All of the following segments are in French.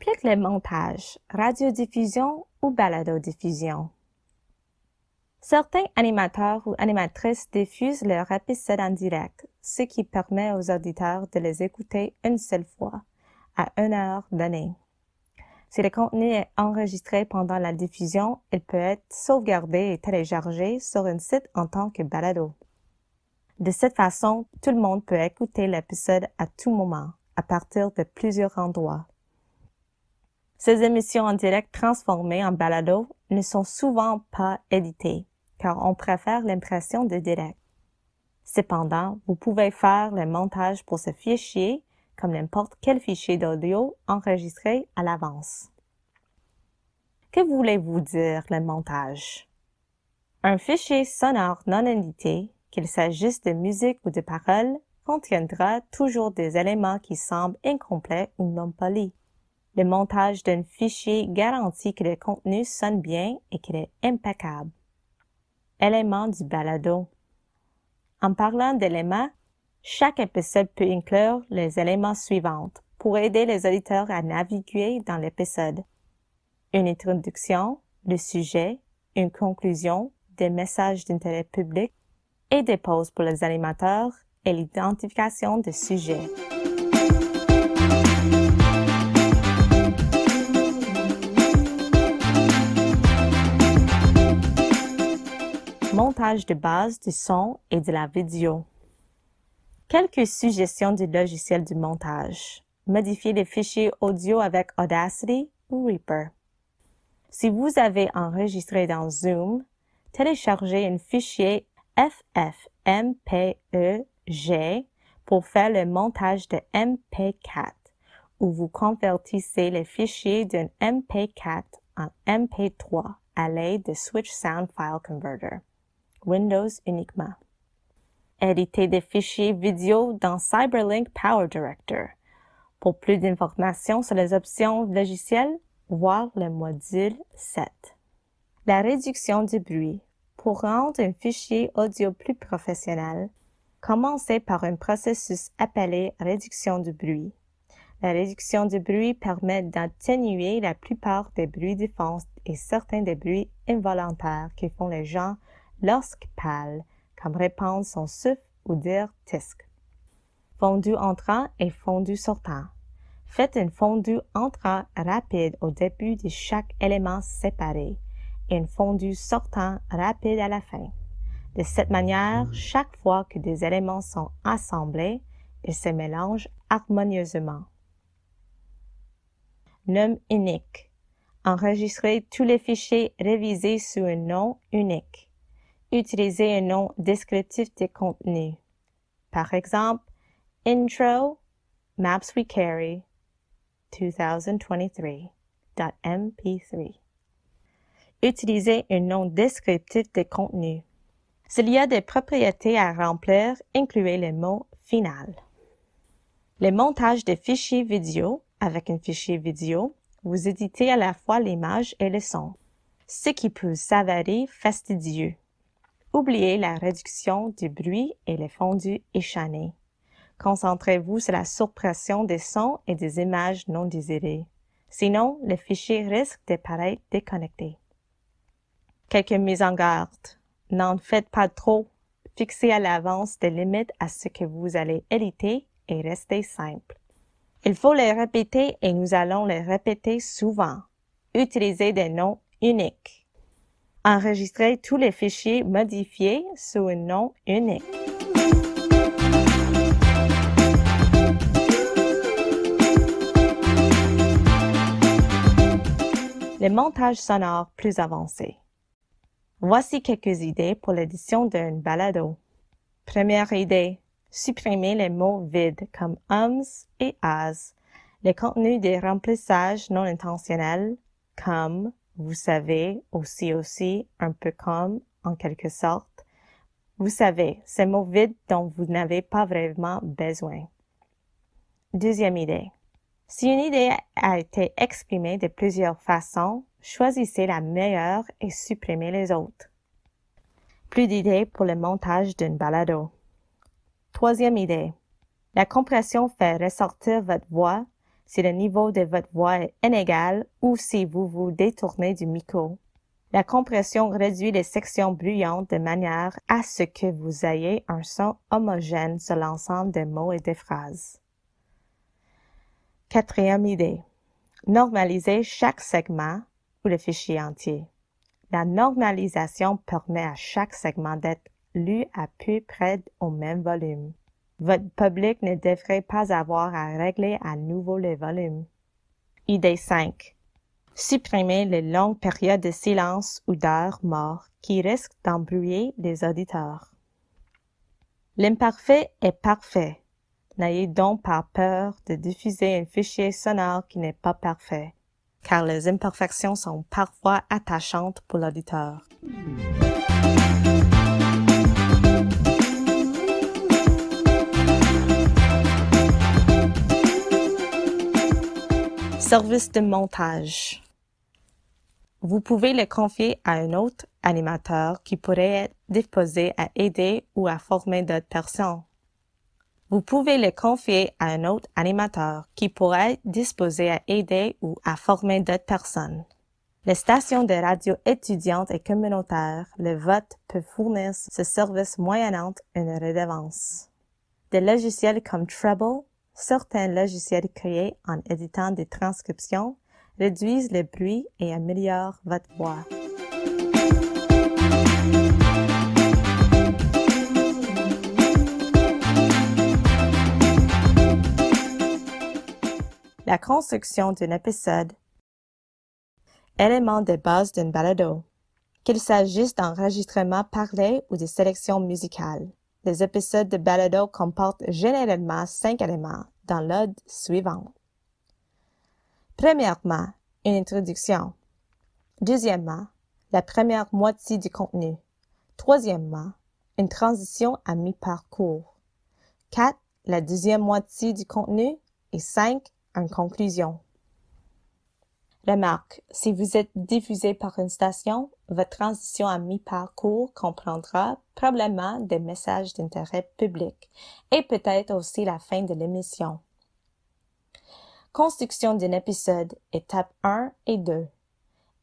implique les montages, radiodiffusion ou baladodiffusion. Certains animateurs ou animatrices diffusent leurs épisodes en direct, ce qui permet aux auditeurs de les écouter une seule fois, à une heure donnée. Si le contenu est enregistré pendant la diffusion, il peut être sauvegardé et téléchargé sur un site en tant que balado. De cette façon, tout le monde peut écouter l'épisode à tout moment, à partir de plusieurs endroits. Ces émissions en direct transformées en balado ne sont souvent pas éditées, car on préfère l'impression de direct. Cependant, vous pouvez faire le montage pour ce fichier comme n'importe quel fichier d'audio enregistré à l'avance. Que voulez-vous dire le montage? Un fichier sonore non édité, qu'il s'agisse de musique ou de paroles, contiendra toujours des éléments qui semblent incomplets ou non polis. Le montage d'un fichier garantit que le contenu sonne bien et qu'il est impeccable. Éléments du balado. En parlant d'éléments, chaque épisode peut inclure les éléments suivants pour aider les auditeurs à naviguer dans l'épisode. Une introduction, le sujet, une conclusion, des messages d'intérêt public et des pauses pour les animateurs et l'identification des sujets. montage de base du son et de la vidéo. Quelques suggestions du logiciel du montage. Modifier les fichiers audio avec Audacity ou Reaper. Si vous avez enregistré dans Zoom, téléchargez un fichier FFmpeg pour faire le montage de MP4 ou vous convertissez les fichiers d'un MP4 en MP3 à l'aide de Switch Sound File Converter. Windows uniquement. Éditer des fichiers vidéo dans CyberLink PowerDirector. Pour plus d'informations sur les options logicielles, voir le module 7. La réduction du bruit. Pour rendre un fichier audio plus professionnel, commencez par un processus appelé réduction du bruit. La réduction du bruit permet d'atténuer la plupart des bruits défenses et certains des bruits involontaires qui font les gens lorsque pâle, comme répandre son souffle ou dire tisque. Fondu entrant et fondu sortant. Faites une fondue entrant rapide au début de chaque élément séparé et une fondue sortant rapide à la fin. De cette manière, hmm. chaque fois que des éléments sont assemblés, ils se mélangent harmonieusement. Nom unique. Enregistrez tous les fichiers révisés sous un nom unique utiliser un nom descriptif des contenus. Par exemple, intro maps we carry 2023.mp3. Utilisez un nom descriptif des contenus. S'il y a des propriétés à remplir, incluez le mot final. Le montage de fichiers vidéo avec un fichier vidéo, vous éditez à la fois l'image et le son, ce qui peut s'avérer fastidieux. Oubliez la réduction du bruit et les fondus échanés. Concentrez-vous sur la suppression des sons et des images non désirées. Sinon, le fichier risque de paraître déconnecté. Quelques mises en garde. N'en faites pas trop. Fixez à l'avance des limites à ce que vous allez éditer et restez simple. Il faut les répéter et nous allons les répéter souvent. Utilisez des noms uniques enregistrer tous les fichiers modifiés sous un nom unique. Les montages sonores plus avancés. Voici quelques idées pour l'édition d'un balado. Première idée, supprimer les mots vides comme ums et as, les contenus des remplissages non intentionnels comme vous savez aussi aussi, un peu comme, en quelque sorte. Vous savez, ces mots vides dont vous n'avez pas vraiment besoin. Deuxième idée. Si une idée a été exprimée de plusieurs façons, choisissez la meilleure et supprimez les autres. Plus d'idées pour le montage d'une balado. Troisième idée. La compression fait ressortir votre voix si le niveau de votre voix est inégal ou si vous vous détournez du micro. La compression réduit les sections bruyantes de manière à ce que vous ayez un son homogène sur l'ensemble des mots et des phrases. Quatrième idée. Normaliser chaque segment ou le fichier entier. La normalisation permet à chaque segment d'être lu à peu près au même volume. Votre public ne devrait pas avoir à régler à nouveau le volume. Idée 5. Supprimer les longues périodes de silence ou d'heures mortes qui risquent d'embrouiller les auditeurs. L'imparfait est parfait. N'ayez donc pas peur de diffuser un fichier sonore qui n'est pas parfait, car les imperfections sont parfois attachantes pour l'auditeur. Service de montage. Vous pouvez le confier à un autre animateur qui pourrait être disposé à aider ou à former d'autres personnes. Vous pouvez le confier à un autre animateur qui pourrait être disposé à aider ou à former d'autres personnes. Les stations de radio étudiantes et communautaires, le vote peut fournir ce service moyennant une redevance. Des logiciels comme Treble, Certains logiciels créés en éditant des transcriptions réduisent le bruit et améliorent votre voix. La construction d'un épisode. Élément de base d'un balado. Qu'il s'agisse d'enregistrement parlé ou de sélection musicale. Les épisodes de balado comportent généralement cinq éléments dans l'ode suivant. Premièrement, une introduction. Deuxièmement, la première moitié du contenu. Troisièmement, une transition à mi-parcours. Quatre, La deuxième moitié du contenu. Et cinq, Une conclusion. Remarque, si vous êtes diffusé par une station, votre transition à mi-parcours comprendra probablement des messages d'intérêt public et peut-être aussi la fin de l'émission. Construction d'un épisode, étape 1 et 2.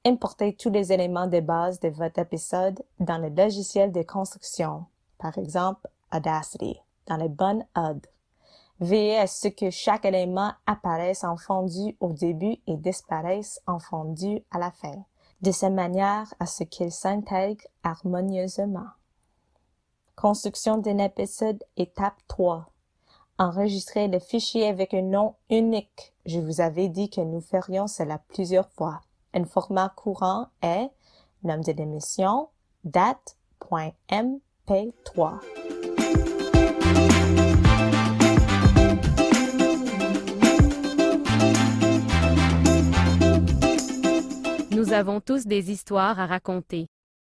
Importez tous les éléments de base de votre épisode dans le logiciel de construction, par exemple Audacity, dans les bonnes od. Veillez à ce que chaque élément apparaisse en fondu au début et disparaisse en fondu à la fin, de cette manière à ce qu'il s'intègre harmonieusement. Construction d'un épisode, étape 3. Enregistrer le fichier avec un nom unique. Je vous avais dit que nous ferions cela plusieurs fois. Un format courant est nom de l'émission, date.mp3. Nous avons tous des histoires à raconter.